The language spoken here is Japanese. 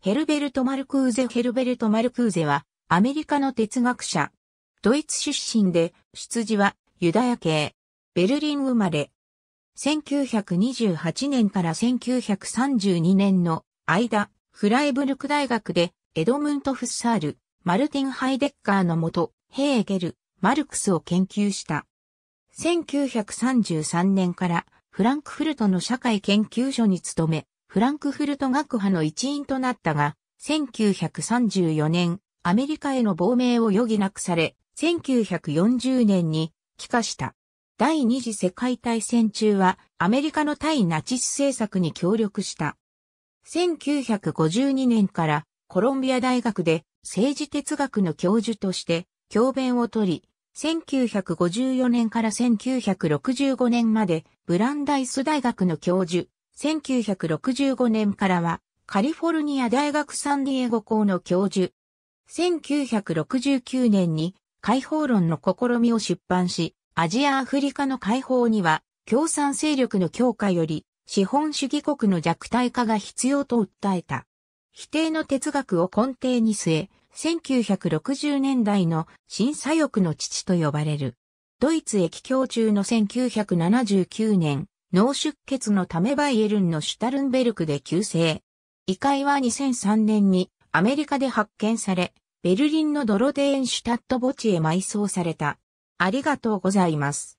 ヘルベルト・マルクーゼヘルベルト・マルクーゼはアメリカの哲学者。ドイツ出身で、出自はユダヤ系。ベルリン生まれ。1928年から1932年の間、フライブルク大学でエドムント・フッサール、マルティン・ハイデッカーのもと、ヘーゲル、マルクスを研究した。1933年からフランクフルトの社会研究所に勤め、フランクフルト学派の一員となったが、1934年、アメリカへの亡命を余儀なくされ、1940年に帰化した。第二次世界大戦中はアメリカの対ナチス政策に協力した。1952年からコロンビア大学で政治哲学の教授として教鞭をとり、1954年から1965年までブランダイス大学の教授、1965年からはカリフォルニア大学サンディエゴ校の教授。1969年に解放論の試みを出版し、アジア・アフリカの解放には共産勢力の強化より資本主義国の弱体化が必要と訴えた。否定の哲学を根底に据え、1960年代の審査欲の父と呼ばれる。ドイツ駅教中の1979年、脳出血のためバイエルンのシュタルンベルクで急性。遺骸は2003年にアメリカで発見され、ベルリンのドロデーンシュタット墓地へ埋葬された。ありがとうございます。